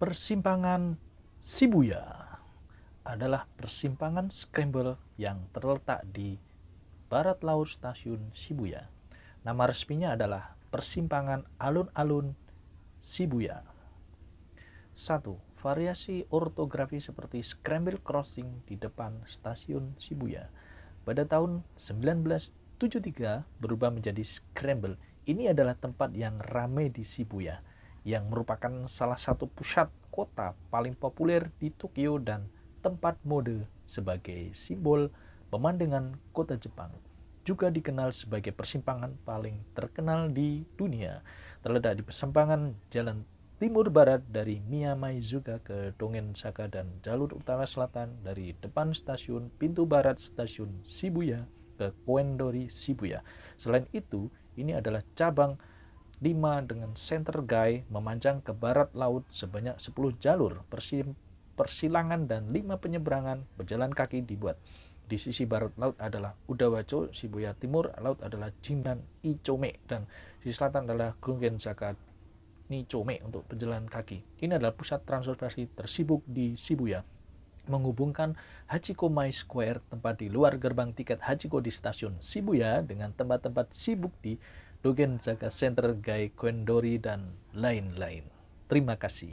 Persimpangan Shibuya adalah persimpangan scramble yang terletak di barat laut stasiun Shibuya. Nama resminya adalah Persimpangan Alun-Alun Shibuya. 1. Variasi ortografi seperti scramble crossing di depan stasiun Shibuya. Pada tahun 1973 berubah menjadi scramble. Ini adalah tempat yang ramai di Shibuya yang merupakan salah satu pusat kota paling populer di Tokyo dan tempat mode sebagai simbol pemandangan kota Jepang juga dikenal sebagai persimpangan paling terkenal di dunia. Terletak di persimpangan jalan timur barat dari Miyamaizuka ke Dongen Saka dan jalur utara selatan dari depan stasiun pintu barat stasiun Shibuya ke Koendori Shibuya. Selain itu, ini adalah cabang dengan center guy memanjang ke barat laut sebanyak 10 jalur persilangan dan 5 penyeberangan berjalan kaki dibuat. Di sisi barat laut adalah udawaco Shibuya Timur laut adalah Jinan Ichome dan sisi selatan adalah Gungensaka Nichome untuk berjalan kaki. Ini adalah pusat transportasi tersibuk di Shibuya menghubungkan Hachiko Mai Square tempat di luar gerbang tiket Hachiko di stasiun Shibuya dengan tempat-tempat sibuk di Dugen Jaga Center Gai Kwendori, dan lain-lain. Terima kasih.